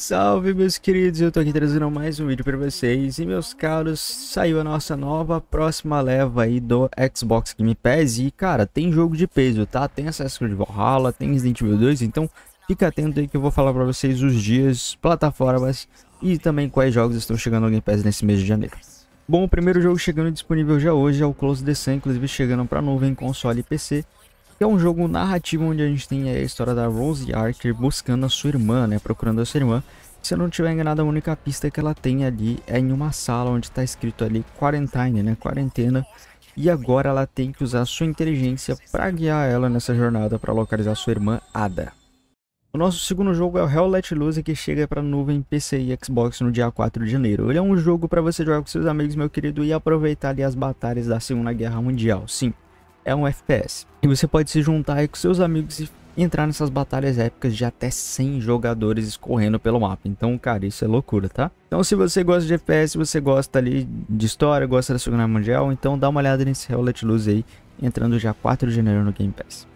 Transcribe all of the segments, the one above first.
Salve meus queridos, eu tô aqui trazendo mais um vídeo para vocês e meus caros, saiu a nossa nova próxima leva aí do Xbox Game Pass e cara, tem jogo de peso, tá? Tem Assassin's Creed Valhalla, tem Resident Evil 2, então fica atento aí que eu vou falar para vocês os dias, plataformas e também quais jogos estão chegando ao Game Pass nesse mês de janeiro. Bom, o primeiro jogo chegando disponível já hoje é o Close the Sun, inclusive chegando para nuvem, console e PC é um jogo narrativo onde a gente tem a história da Rose Archer buscando a sua irmã, né? Procurando a sua irmã. Se eu não tiver enganado, a única pista que ela tem ali é em uma sala onde está escrito ali quarentine, né? Quarentena. E agora ela tem que usar sua inteligência para guiar ela nessa jornada para localizar sua irmã Ada. O nosso segundo jogo é o Hell Let Loose, que chega para nuvem PC e Xbox no dia 4 de janeiro. Ele é um jogo para você jogar com seus amigos, meu querido, e aproveitar ali as batalhas da Segunda Guerra Mundial. Sim, é um FPS. E você pode se juntar aí com seus amigos e entrar nessas batalhas épicas de até 100 jogadores escorrendo pelo mapa. Então, cara, isso é loucura, tá? Então, se você gosta de FPS, você gosta ali de história, gosta da Segunda Guerra Mundial, então dá uma olhada nesse Howlet Luz aí, entrando já 4 de janeiro no Game Pass.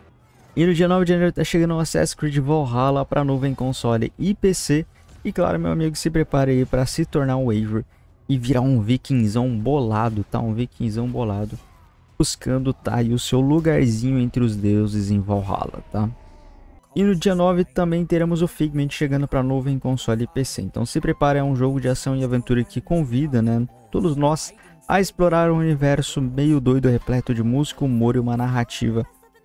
E no dia 9 de janeiro tá chegando o Assassin's Creed Valhalla para nuvem, console e PC. E claro, meu amigo, se prepare aí para se tornar um Waver e virar um vikingzão bolado, tá? Um vikingzão bolado buscando tá aí o seu lugarzinho entre os deuses em Valhalla, tá? E no dia 9 também teremos o Figment chegando para nuvem, console e PC. Então se prepare, é um jogo de ação e aventura que convida, né, todos nós a explorar um universo meio doido, repleto de música, humor e uma narrativa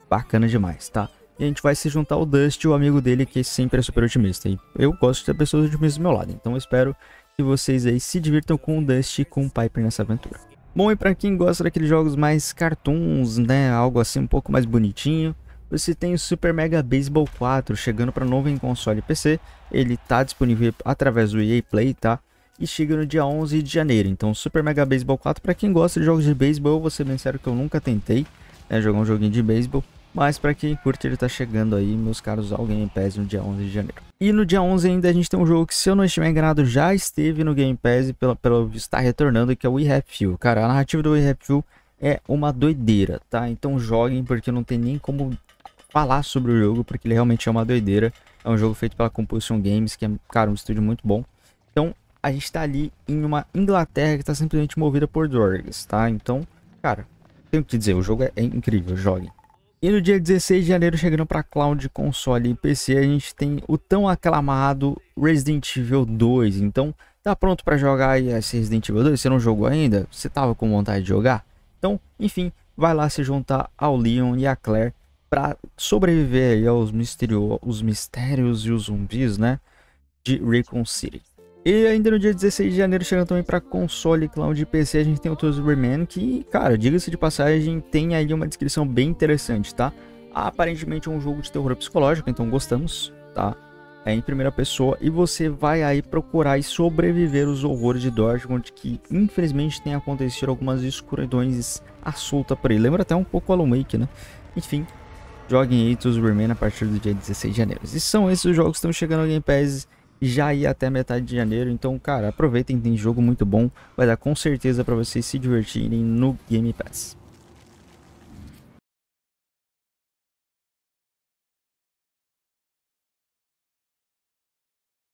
bacana demais, tá? E a gente vai se juntar ao Dust, o amigo dele que sempre é super otimista. E eu gosto de ter pessoas otimistas do meu lado, então espero que vocês aí se divirtam com o Dust e com o Piper nessa aventura. Bom, e para quem gosta daqueles jogos mais cartoons, né, algo assim um pouco mais bonitinho, você tem o Super Mega Baseball 4 chegando para novo em console e PC. Ele tá disponível através do EA Play, tá? E chega no dia 11 de janeiro. Então, Super Mega Baseball 4 para quem gosta de jogos de beisebol, você bem sério que eu nunca tentei né, jogar um joguinho de beisebol. Mas para quem curte, ele tá chegando aí, meus caros, ao Game Pass no dia 11 de janeiro. E no dia 11 ainda a gente tem um jogo que, se eu não estiver enganado, já esteve no Game Pass e pelo, pelo está retornando, que é o We Have Few. Cara, a narrativa do We Have Few é uma doideira, tá? Então joguem, porque não tem nem como falar sobre o jogo, porque ele realmente é uma doideira. É um jogo feito pela Compulsion Games, que é, cara, um estúdio muito bom. Então, a gente tá ali em uma Inglaterra que tá simplesmente movida por drogas, tá? Então, cara, tenho que te dizer, o jogo é, é incrível, joguem. E no dia 16 de janeiro, chegando para cloud, console e PC, a gente tem o tão aclamado Resident Evil 2. Então, tá pronto para jogar esse Resident Evil 2? Você não jogou ainda? Você tava com vontade de jogar? Então, enfim, vai lá se juntar ao Leon e à Claire para sobreviver aí aos misterio... os mistérios e os zumbis, né? De Recon City. E ainda no dia 16 de janeiro, chegando também para console, cloud de PC, a gente tem o Toy Man, que, cara, diga-se de passagem, tem ali uma descrição bem interessante, tá? Aparentemente é um jogo de terror psicológico, então gostamos, tá? É em primeira pessoa e você vai aí procurar e sobreviver os horrores de Dortmund que infelizmente tem acontecido algumas escuridões à solta por aí. Lembra até um pouco Alan Wake, né? Enfim, joguem aí Toy Man a partir do dia 16 de janeiro. E são esses os jogos que estão chegando ao Game Pass já ir até metade de janeiro. Então, cara, aproveitem, tem jogo muito bom. Vai dar com certeza para vocês se divertirem no Game Pass.